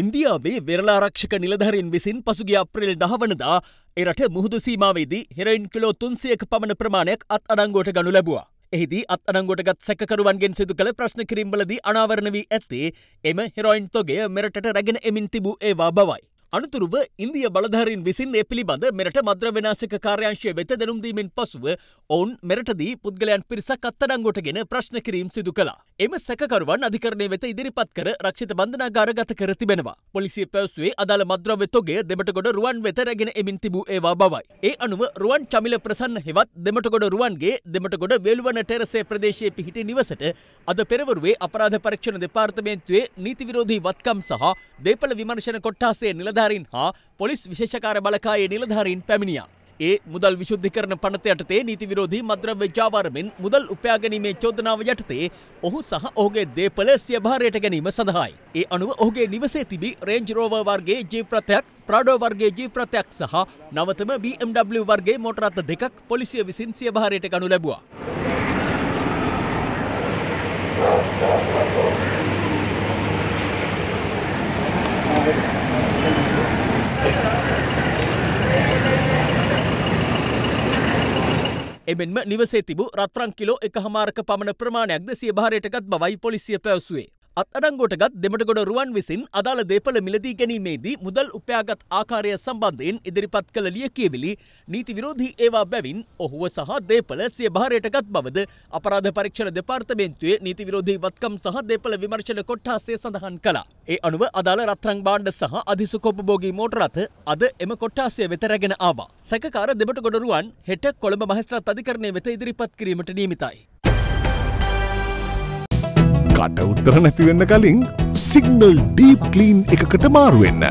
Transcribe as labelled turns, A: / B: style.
A: ඉන්දියාවේ වෙරලාරක්ෂක නිලධරින් විසින් පසුගේ අප්‍රේල් දහවනදා එරට මුහුදු සීමාවේදී හෙරයින් කිලෝ තුන්සියක පමණ ප්‍රමාණයක් අත් අඩංගෝට ගනු ලැබවා. එහිදී අත් අඩංගොටගත් සැකරුවන්ගෙන් සිදු කළ ප්‍රශ්න කිරිම්වලදී අනාවරණ වී ඇත්තේ එම හෙරොයින් තොගේ මෙරටට රැගෙන එමින් තිබූ ඒවා බවයි. අනතුරුව ඉන්දිය බලධාරීන් විසින් ඒ පිළිබඳ මෙරට මද්‍ර වෙනාශක කාර්යංශය වෙත දැනුම්දීමෙන් පසුව ඔවුන් මෙරටදී පුද්ගලයන් පිරිසක් අත්තඩංගොට ගෙන ප්‍රශ්න කිරීම් සිදු කලා. එම සැකරුවන් අධිකරණය වෙත ඉදිරිපත් කර රක්ෂිත බන්ධනාගාර ගත කර තිබෙනවා. පොලිසිය පැවසුවේ අදාළ මද්‍රව තොගේ දෙමටගොඩ රුවන් වෙත රැගෙන එමින් තිබූ ඒවා බවයි. ඒ අනුව රුවන් චමිල ප්‍රසන්න හෙවත් දෙමටගොඩ රුවන්ගේ දෙමටගොඩ වේලුවන ටෙරසේ ප්‍රදේශයේ පිහිටි නිවසට අද පෙරවරුවේ අපරාධ පරීක්ෂණ දෙපාර්තමේන්තුවේ නීති විරෝධී වත්කම් සහ දේපල විමර්ශන කොට්ටාසේ නිලධ නිලධාරීන් හා පොලිස් විශේෂකාර බලකායේ නිලධාරීන් පැමිණියා. ඒ මුදල් විශුද්ධිකරණ පනත යටතේ නීති විරෝධී මද්‍රව්‍ය ජාවාරමෙන් මුදල් උපයා ගැනීමේ චෝදනාව යටතේ ඔහු සහ ඔහුගේ දේපල සිය භාරයට ගැනීම සඳහායි. ඒ අනුව ඔහුගේ නිවසේ තිබී රේන්ජ් රෝවර් වර්ගයේ ජීප් රථයක්, ප්‍රාඩෝ වර්ගයේ ජීප් රථයක් සහ නවතම BMW වර්ගයේ මෝටර රථ දෙකක් පොලිසිය විසින් සිය භාරයට ගනු ලැබුවා. එමෙන්ම නිවසේ තිබූ රත්රන් කිලෝ එකහමාරක පමණ ප්‍රමාණයක්ද සිය භාරයට ගත් බවයි පොලිසිය පැවසුවේ. අත්අඩංගුවටගත් දෙමටගොඩ රුවන් විසින් අදාළ දේපල මිලදී ගැනීමේදී මුදල් උපයාගත් ආකාරය සම්බන්ධයෙන් ඉදිරිපත් කළ ලියකියවිලි නීති විරෝධී ඒවා බැවින් ඔහුව සහ දේපල සිය භාරයටගත් බවද අපරාධ පරීක්ෂණ දෙපාර්තමේන්තුවේ නීති විරෝධී වත්කම් සහ දේපල විමර්ශන කොට්ටාසේ සඳහන් කළා. ඒ අනුව අදාළ රත්රං බාණ්ඩ සහ අධිසුකොපභෝගී මෝටරත අද එම කොට්ටාසය වෙත රැගෙන ආවා. සැකකාර දෙමටගොඩ රුවන් හෙට කොළඹ මහස්ත්‍රාත් අධිකරණය වෙත ඉදිරිපත් කිරීමට නීමිතයි.
B: කට උත්තර නැතිවෙන්න කලින් සිගනල් ඩීප් කලීන් එකකට මාරුවෙන්න.